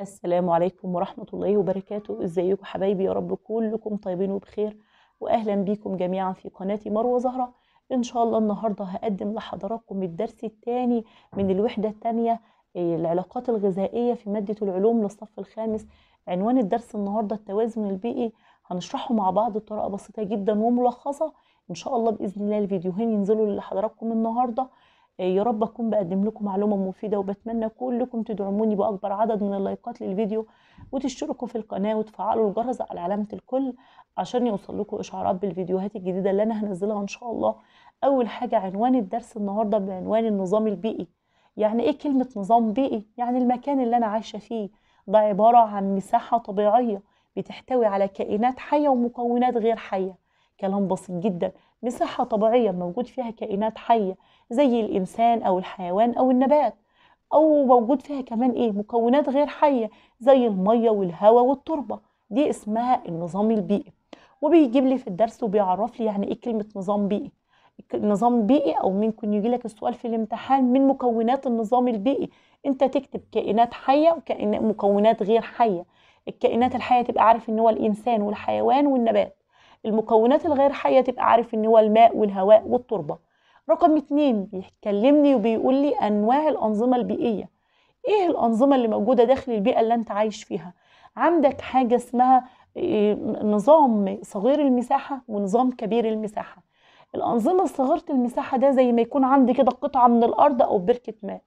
السلام عليكم ورحمة الله وبركاته ازيكم حبايبي يا رب كلكم طيبين وبخير واهلا بيكم جميعا في قناة مروة زهرة ان شاء الله النهاردة هقدم لحضراتكم الدرس الثاني من الوحدة الثانية إيه، العلاقات الغذائية في مادة العلوم للصف الخامس عنوان الدرس النهاردة التوازن البيئي هنشرحه مع بعض بطريقة بسيطة جدا وملخصة ان شاء الله باذن الله الفيديوهين ينزلوا لحضراتكم النهارده إيه، يا رب اكون بقدم لكم معلومه مفيده وبتمنى كلكم تدعموني باكبر عدد من اللايكات للفيديو وتشتركوا في القناه وتفعلوا الجرس على علامه الكل عشان يوصل لكم اشعارات بالفيديوهات الجديده اللي انا هنزلها ان شاء الله اول حاجه عنوان الدرس النهارده بعنوان النظام البيئي يعني ايه كلمه نظام بيئي يعني المكان اللي انا عايشه فيه ده عباره عن مساحه طبيعيه بتحتوي على كائنات حيه ومكونات غير حيه كلام بسيط جدا مساحة طبيعية موجود فيها كائنات حية زي الإنسان أو الحيوان أو النبات أو موجود فيها كمان إيه مكونات غير حية زي المية والهواء والتربة دي اسمها النظام البيئي وبيجيب لي في الدرس وبيعرف لي يعني إيه كلمة نظام بيئي نظام بيئي أو ممكن يجي لك السؤال في الامتحان من مكونات النظام البيئي أنت تكتب كائنات حية وكائنات مكونات غير حية الكائنات الحية تبقى عارف إن هو الإنسان والحيوان والنبات المكونات الغير حية تبقى عارف إن هو الماء والهواء والتربة رقم اتنين بيكلمني وبيقول لي أنواع الأنظمة البيئية إيه الأنظمة اللي موجودة داخل البيئة اللي أنت عايش فيها عندك حاجة اسمها آه، نظام صغير المساحة ونظام كبير المساحة الأنظمة صغيرة المساحة ده زي ما يكون عندي كده قطعة من الأرض أو بركة ماء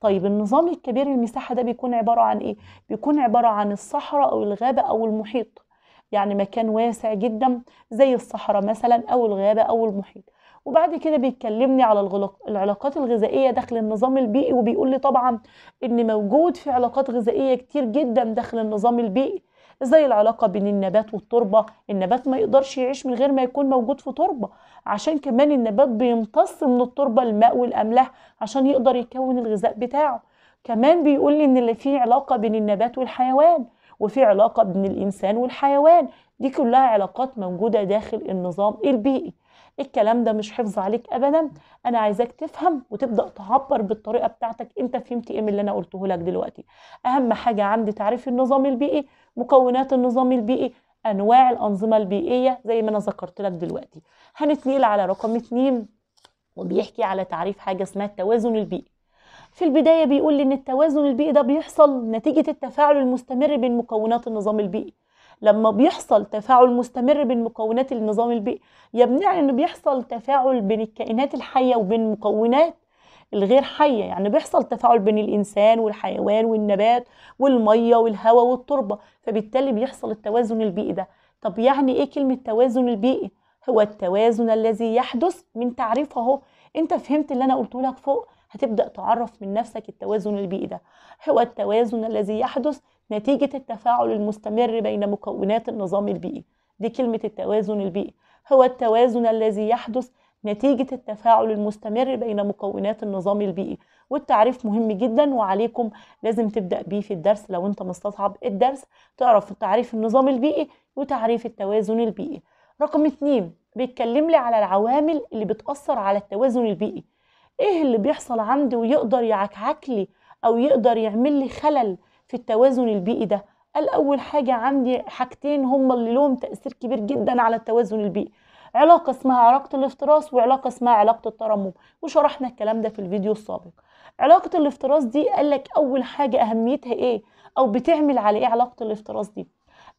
طيب النظام الكبير المساحة ده بيكون عبارة عن إيه؟ بيكون عبارة عن الصحراء أو الغابة أو المحيط يعني مكان واسع جدا زي الصحراء مثلا أو الغابة أو المحيط وبعد كده بيتكلمني على العلاقات الغذائية داخل النظام البيئي وبيقول لي طبعا إن موجود في علاقات غذائية كتير جدا داخل النظام البيئي زي العلاقة بين النبات والتربة النبات ما يقدرش يعيش من غير ما يكون موجود في تربة عشان كمان النبات بيمتص من التربة الماء والأملاح عشان يقدر يكون الغذاء بتاعه كمان بيقول لي ان اللي فيه علاقة بين النبات والحيوان وفي علاقة بين الإنسان والحيوان دي كلها علاقات موجودة داخل النظام البيئي الكلام ده مش حفظ عليك ابدا انا عايزاك تفهم وتبدا تعبر بالطريقه بتاعتك انت فهمت ايه من اللي انا قلته لك دلوقتي اهم حاجه عندي تعريف النظام البيئي مكونات النظام البيئي انواع الانظمه البيئيه زي ما انا ذكرت لك دلوقتي هنتنقل على رقم اتنين وبيحكي على تعريف حاجه اسمها التوازن البيئي في البداية بيقول لي إن التوازن البيئي ده بيحصل نتيجة التفاعل المستمر بين مكونات النظام البيئي لما بيحصل تفاعل مستمر بين مكونات النظام البيئي يمنع إن بيحصل تفاعل بين الكائنات الحية وبين مكونات الغير حية يعني بيحصل تفاعل بين الإنسان والحيوان والنبات والمية والهواء والتربة فبالتالي بيحصل التوازن البيئي ده طب يعني إيه كلمة توازن البيئي؟ هو التوازن الذي يحدث من تعريفه انت فهمت اللي انا قلته لك فوق هتبدأ تعرف من نفسك التوازن البيئي ده هو التوازن الذي يحدث نتيجة التفاعل المستمر بين مكونات النظام البيئي دي كلمة التوازن البيئي هو التوازن الذي يحدث نتيجة التفاعل المستمر بين مكونات النظام البيئي والتعريف مهم جدا وعليكم لازم تبدأ بيه في الدرس لو انت مستصعب الدرس تعرف تعريف النظام البيئي وتعريف التوازن البيئي رقم اتنين بيتكلم لي على العوامل اللي بتأثر على التوازن البيئي ايه اللي بيحصل عندي ويقدر يعكعك لي او يقدر يعمل لي خلل في التوازن البيئي ده قال اول حاجه عندي حاجتين هما اللي لهم تاثير كبير جدا على التوازن البيئي علاقه اسمها علاقه الافتراس وعلاقه اسمها علاقه الترمم وشرحنا الكلام ده في الفيديو السابق علاقه الافتراس دي قال لك اول حاجه اهميتها ايه او بتعمل على ايه علاقه الافتراس دي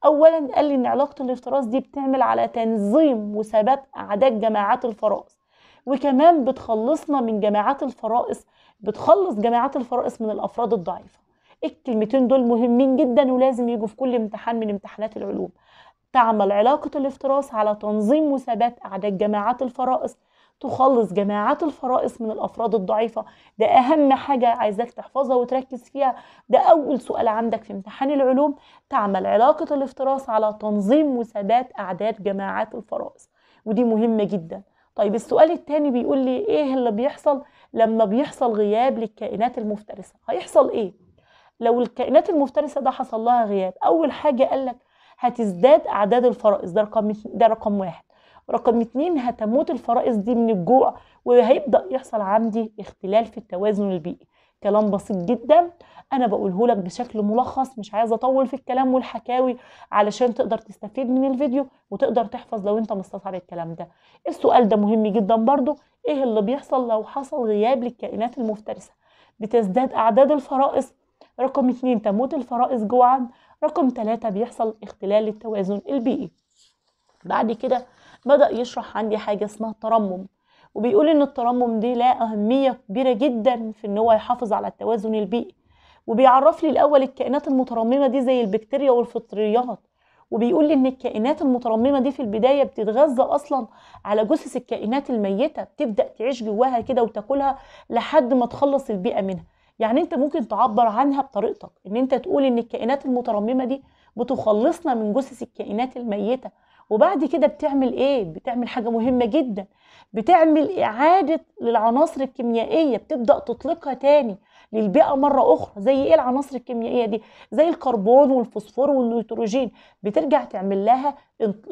اولا قال لي ان علاقه الافتراس دي بتعمل على تنظيم وثبات اعداد جماعات الفرائس وكمان بتخلصنا من جماعات الفرائص بتخلص جماعات الفرائص من الافراد الضعيفه الكلمتين دول مهمين جدا ولازم يجوا في كل امتحان من امتحانات العلوم تعمل علاقة الافتراس على تنظيم وثبات أعداد جماعات الفرائص تخلص جماعات الفرائص من الأفراد الضعيفة ده أهم حاجة عايزاك تحفظها وتركز فيها ده أول سؤال عندك في امتحان العلوم تعمل علاقة الافتراس على تنظيم وثبات أعداد جماعات الفرائص ودي مهمة جداً طيب السؤال الثاني بيقول لي ايه اللي بيحصل لما بيحصل غياب للكائنات المفترسه هيحصل ايه لو الكائنات المفترسه ده حصل لها غياب اول حاجه قال لك هتزداد اعداد الفرائس ده رقم ده رقم واحد رقم اتنين هتموت الفرائس دي من الجوع وهيبدا يحصل عندي اختلال في التوازن البيئي كلام بسيط جدا انا بقوله لك بشكل ملخص مش عايزه اطول في الكلام والحكاوي علشان تقدر تستفيد من الفيديو وتقدر تحفظ لو انت مستصعب الكلام ده السؤال ده مهم جدا برضو ايه اللي بيحصل لو حصل غياب للكائنات المفترسه بتزداد اعداد الفرائس رقم اتنين تموت الفرائس جوعا رقم ثلاثة بيحصل اختلال للتوازن البيئي e. بعد كده بدأ يشرح عندي حاجة اسمها الترمم وبيقول ان الترمم دي لا اهميه كبيره جدا في ان هو يحافظ على التوازن البيئي وبيعرف لي الاول الكائنات المترممه دي زي البكتيريا والفطريات وبيقول لي ان الكائنات المترممه دي في البدايه بتتغذى اصلا على جثث الكائنات الميته بتبدا تعيش جواها كده وتاكلها لحد ما تخلص البيئه منها يعني انت ممكن تعبر عنها بطريقتك ان انت تقول ان الكائنات المترممه دي بتخلصنا من جثث الكائنات الميته وبعد كده بتعمل ايه بتعمل حاجه مهمه جدا بتعمل اعاده للعناصر الكيميائيه بتبدا تطلقها تاني للبيئه مره اخرى زي ايه العناصر الكيميائيه دي زي الكربون والفوسفور والنيتروجين بترجع تعمل لها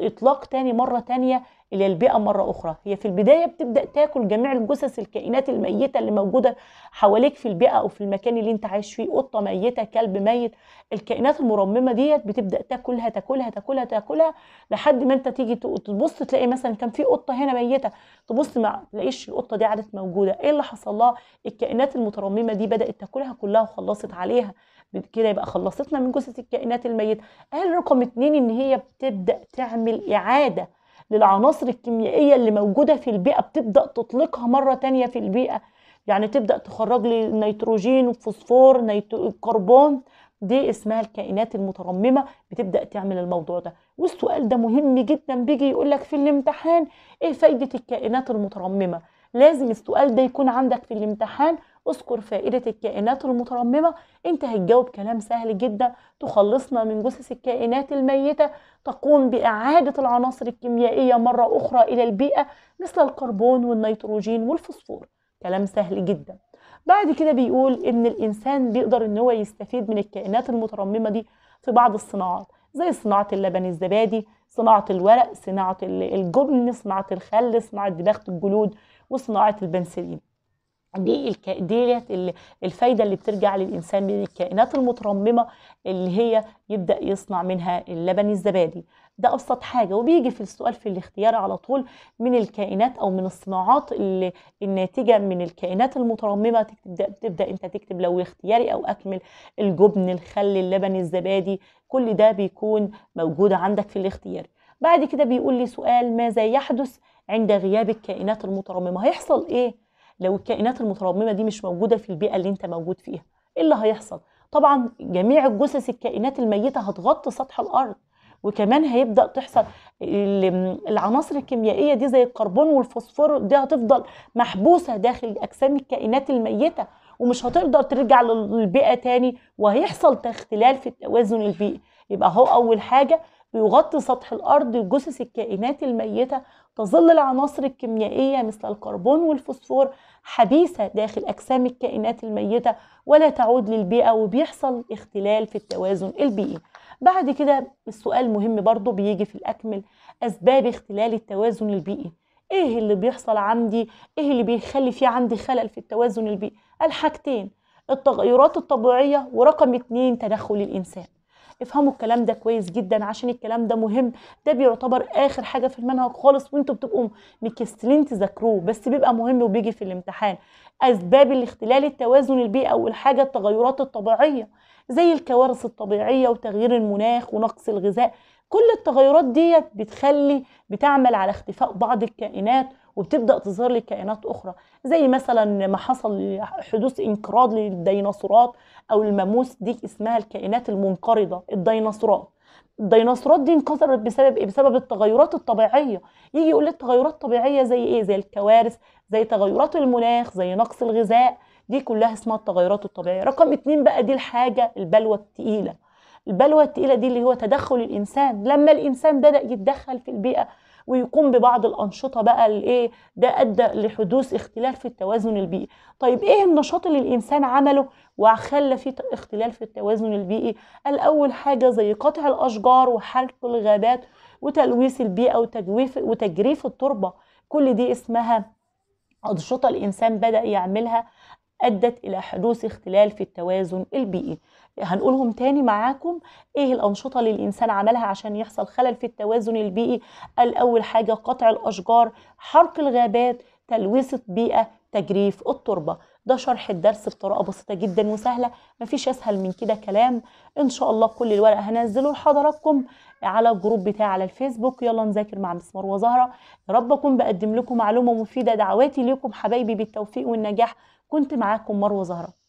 اطلاق تاني مره تانيه الى البيئه مره اخرى هي في البدايه بتبدا تاكل جميع الجثث الكائنات الميته اللي موجوده حواليك في البيئه او في المكان اللي انت عايش فيه قطه ميته كلب ميت الكائنات المرممه ديت بتبدا تاكلها تاكلها تاكلها تاكلها لحد ما انت تيجي تبص تلاقي مثلا كان في قطه هنا ميته تبص ما تلاقيش القطه دي عادت موجوده ايه اللي حصل لها الكائنات المترممه دي بدات تاكلها كلها وخلصت عليها كده يبقى خلصتنا من جثث الكائنات الميته رقم اتنين ان هي بتبدا تعمل اعاده للعناصر الكيميائية اللي موجودة في البيئة بتبدأ تطلقها مرة تانية في البيئة يعني تبدأ تخرج لي نيتروجين وفوسفور نيترو... كربون دي اسمها الكائنات المترممة بتبدأ تعمل الموضوع ده والسؤال ده مهم جدا بيجي يقول لك في الامتحان ايه فايدة الكائنات المترممة لازم السؤال ده يكون عندك في الامتحان اذكر فائدة الكائنات المترممة انت هتجاوب كلام سهل جدا تخلصنا من جثث الكائنات الميتة تقوم بإعادة العناصر الكيميائية مرة أخرى إلى البيئة مثل الكربون والنيتروجين والفوسفور كلام سهل جدا بعد كده بيقول ان الانسان بيقدر ان هو يستفيد من الكائنات المترممه دي في بعض الصناعات زي صناعه اللبن الزبادي صناعه الورق صناعه الجبن صناعه الخل صناعه دباخه الجلود وصناعه البنسلين دي ديت الفايده اللي بترجع للانسان من الكائنات المترممه اللي هي يبدا يصنع منها اللبن الزبادي ده ابسط حاجه وبيجي في السؤال في الاختيار على طول من الكائنات او من الصناعات اللي الناتجه من الكائنات المترممه تبدا تبدا انت تكتب لو اختياري او اكمل الجبن الخل اللبن الزبادي كل ده بيكون موجود عندك في الاختيار بعد كده بيقول لي سؤال ماذا يحدث عند غياب الكائنات المترممه هيحصل ايه لو الكائنات المترممه دي مش موجوده في البيئه اللي انت موجود فيها ايه اللي هيحصل طبعا جميع الجثث الكائنات الميته هتغطي سطح الارض وكمان هيبدا تحصل العناصر الكيميائيه دي زي الكربون والفوسفور دي هتفضل محبوسه داخل اجسام الكائنات الميته ومش هتقدر ترجع للبيئه تاني وهيحصل اختلال في التوازن البيئي يبقى هو اول حاجه ويغطي سطح الأرض جثث الكائنات الميتة تظل العناصر الكيميائية مثل الكربون والفوسفور حبيسة داخل أجسام الكائنات الميتة ولا تعود للبيئة وبيحصل اختلال في التوازن البيئي بعد كده السؤال مهم برضو بيجي في الأكمل أسباب اختلال التوازن البيئي ايه اللي بيحصل عندي ايه اللي بيخلي في عندي خلل في التوازن البيئي الحاجتين التغيرات الطبيعية ورقم اتنين تدخل الإنسان افهموا الكلام ده كويس جدا عشان الكلام ده مهم ده بيعتبر اخر حاجه في المنهج خالص وانتوا بتبقوا مكسلين تذاكروه بس بيبقى مهم وبيجي في الامتحان اسباب الاختلال التوازن البيئي اول حاجه التغيرات الطبيعيه زي الكوارث الطبيعيه وتغيير المناخ ونقص الغذاء كل التغيرات ديت بتخلي بتعمل على اختفاء بعض الكائنات وبتبدا تظهر لي كائنات اخرى زي مثلا ما حصل حدوث انقراض للديناصورات او الماموس دي اسمها الكائنات المنقرضه الديناصورات الديناصورات دي انكسرت بسبب ايه؟ بسبب التغيرات الطبيعيه، يجي يقول لك تغيرات طبيعيه زي ايه؟ زي الكوارث، زي تغيرات المناخ، زي نقص الغذاء، دي كلها اسمها التغيرات الطبيعيه، رقم اتنين بقى دي الحاجه البلوى الثقيله البلوى الثقيله دي اللي هو تدخل الانسان، لما الانسان بدا يتدخل في البيئه ويقوم ببعض الانشطه بقى الايه ده ادى لحدوث اختلال في التوازن البيئي طيب ايه النشاط اللي الانسان عمله وخلى في اختلال في التوازن البيئي الاول حاجه زي قطع الاشجار وحرق الغابات وتلويث البيئه وتجويف وتجريف التربه كل دي اسمها أنشطة الإنسان بدأ يعملها أدت إلى حدوث اختلال في التوازن البيئي هنقولهم تاني معاكم ايه الأنشطة اللي الإنسان عملها عشان يحصل خلل في التوازن البيئي الأول حاجة قطع الأشجار حرق الغابات تلويث البيئة تجريف التربة ده شرح الدرس بطريقة بسيطة جدا وسهلة مفيش أسهل من كده كلام إن شاء الله كل الورق هنزله لحضراتكم على الجروب بتاعي على الفيسبوك يلا نذاكر مع مسمار وزهرة يا رب أكون بقدم لكم معلومة مفيدة دعواتي ليكم حبايبي بالتوفيق والنجاح كنت معاكم مروه زهره